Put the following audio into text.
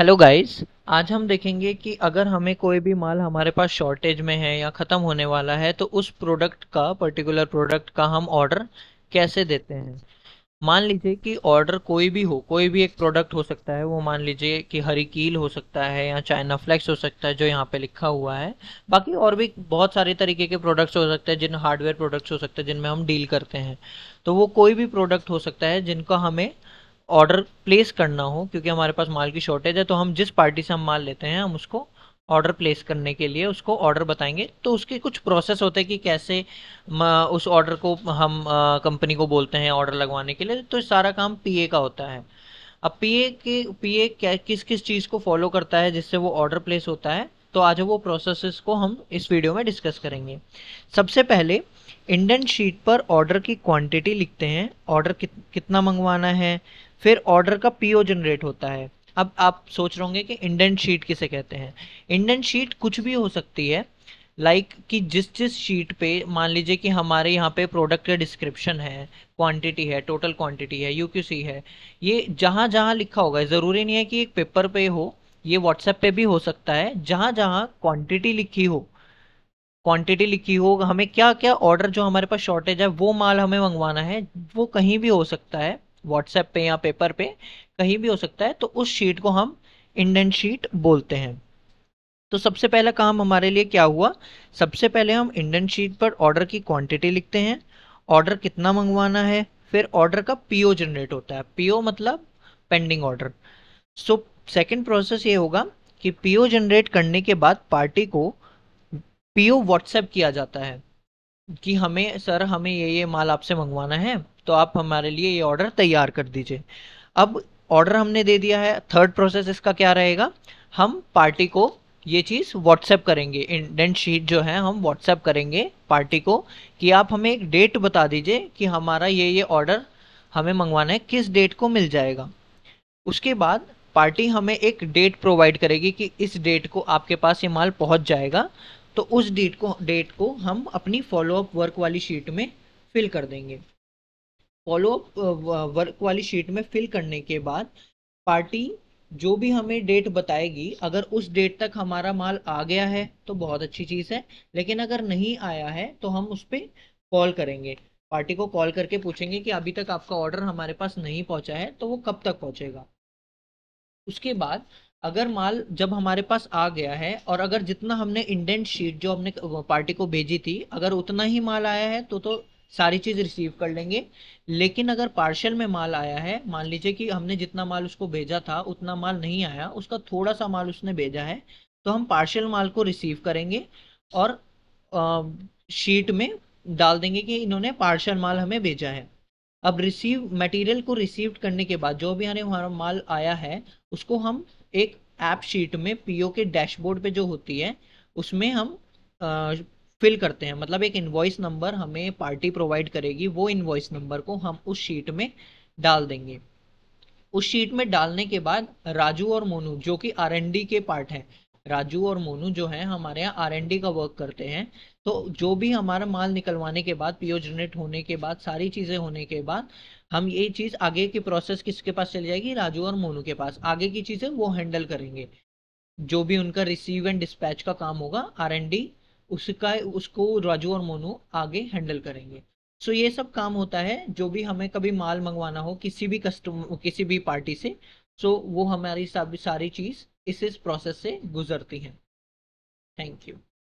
hello guys आज हम देखेंगे कि अगर हमें कोई भी माल हमारे पास शॉर्टेज में है या ख़त्म होने वाला है तो उस प्रोडक्ट का पर्टिकुलर प्रोडक्ट का हम ऑर्डर कैसे देते हैं मान लीजिए कि ऑर्डर कोई भी हो कोई भी एक प्रोडक्ट हो सकता है वो मान लीजिए कि हरिकील हो सकता है या चाइना फ्लेक्स हो सकता है जो यहाँ पे लिखा हुआ है बाकी और भी बहुत सारे तरीके के प्रोडक्ट्स हो सकते हैं जिन हार्डवेयर प्रोडक्ट्स हो सकते हैं जिनमें हम डील करते हैं तो वो कोई भी प्रोडक्ट हो सकता है जिनका हमें ऑर्डर प्लेस करना हो क्योंकि हमारे पास माल की शॉर्टेज है तो हम जिस पार्टी से हम माल लेते हैं हम उसको ऑर्डर प्लेस करने के लिए उसको ऑर्डर बताएंगे तो उसके कुछ प्रोसेस होते हैं कि कैसे उस ऑर्डर को हम कंपनी को बोलते हैं ऑर्डर लगवाने के लिए तो सारा काम पीए का होता है अब पीए के पीए ए किस किस चीज़ को फॉलो करता है जिससे वो ऑर्डर प्लेस होता है तो आज वो प्रोसेसेस को हम इस वीडियो में डिस्कस करेंगे सबसे पहले इंडन शीट पर ऑर्डर की क्वांटिटी लिखते हैं ऑर्डर कित, कितना मंगवाना है फिर ऑर्डर का पीओ जनरेट होता है अब आप सोच रहे होंगे कि इंडन शीट किसे कहते हैं इंडन शीट कुछ भी हो सकती है लाइक like कि जिस जिस शीट पे मान लीजिए कि हमारे यहाँ पे प्रोडक्ट का डिस्क्रिप्शन है क्वांटिटी है टोटल क्वांटिटी है यूक्यूसी है ये जहाँ जहाँ लिखा होगा ज़रूरी नहीं है कि एक पेपर पे हो ये व्हाट्सएप पे भी हो सकता है जहाँ जहाँ क्वांटिटी लिखी हो क्वांटिटी लिखी हो हमें क्या क्या ऑर्डर जो हमारे पास शॉर्टेज है वो माल हमें मंगवाना है वो कहीं भी हो सकता है व्हाट्सएप पे या पेपर पे कहीं भी हो सकता है तो उस शीट को हम इंडेंट शीट बोलते हैं तो सबसे पहला काम हमारे लिए क्या हुआ सबसे पहले हम इंडेंट शीट पर ऑर्डर की क्वांटिटी लिखते हैं ऑर्डर कितना मंगवाना है फिर ऑर्डर का पीओ जनरेट होता है पीओ मतलब pending order so second process ये होगा कि पीओ जनरेट करने के बाद पार्टी को पीओ व्हाट्सएप किया जाता है कि हमें सर हमें ये ये माल आपसे मंगवाना है तो आप हमारे लिए ये ऑर्डर तैयार कर दीजिए अब ऑर्डर हमने दे दिया है थर्ड प्रोसेस इसका क्या रहेगा हम पार्टी को ये चीज़ व्हाट्सएप करेंगे इंडेंट शीट जो है हम व्हाट्सएप करेंगे पार्टी को कि आप हमें एक डेट बता दीजिए कि हमारा ये ये ऑर्डर हमें मंगवाना है किस डेट को मिल जाएगा उसके बाद पार्टी हमें एक डेट प्रोवाइड करेगी कि इस डेट को आपके पास ये माल पहुंच जाएगा तो उस डेट को डेट को हम अपनी फॉलोअप वर्क वाली शीट में फिल कर देंगे फॉलोअप वर्क वाली शीट में फिल करने के बाद पार्टी जो भी हमें डेट बताएगी अगर उस डेट तक हमारा माल आ गया है तो बहुत अच्छी चीज़ है लेकिन अगर नहीं आया है तो हम उस पर कॉल करेंगे पार्टी को कॉल करके पूछेंगे कि अभी तक आपका ऑर्डर हमारे पास नहीं पहुंचा है तो वो कब तक पहुंचेगा उसके बाद अगर माल जब हमारे पास आ गया है और अगर जितना हमने इंडेंट शीट जो हमने पार्टी को भेजी थी अगर उतना ही माल आया है तो तो सारी चीज़ रिसीव कर लेंगे लेकिन अगर पार्शल में माल आया है मान लीजिए कि हमने जितना माल उसको भेजा था उतना माल नहीं आया उसका थोड़ा सा माल उसने भेजा है तो हम पार्शल माल को रिसीव करेंगे और आ, शीट में डाल देंगे कि इन्होंने पार्शल माल हमें भेजा है अब रिसीव मटेरियल को रिसीव करने के बाद जो भी हमें हमारा माल आया है उसको हम एक ऐप शीट में पीओ के डैशबोर्ड पे जो होती है उसमें हम आ, फिल करते हैं मतलब एक इन्वॉइस नंबर हमें पार्टी प्रोवाइड करेगी वो इन्वॉइस नंबर को हम उस शीट में डाल देंगे उस शीट में डालने के बाद राजू और मोनू जो कि आर के पार्ट हैं राजू और मोनू जो हैं हमारे यहाँ आर का वर्क करते हैं तो जो भी हमारा माल निकलवाने के बाद पीओ जनरेट होने के बाद सारी चीज़ें होने के बाद हम ये चीज़ आगे की प्रोसेस किसके पास चली जाएगी राजू और मोनू के पास आगे की चीज़ें वो हैंडल करेंगे जो भी उनका रिसीव एंड डिस्पैच का काम होगा आर उसका उसको राजू और मोनू आगे हैंडल करेंगे सो so, ये सब काम होता है जो भी हमें कभी माल मंगवाना हो किसी भी कस्टम किसी भी पार्टी से सो so, वो हमारी सारी चीज़ इस इस प्रोसेस से गुजरती हैं थैंक यू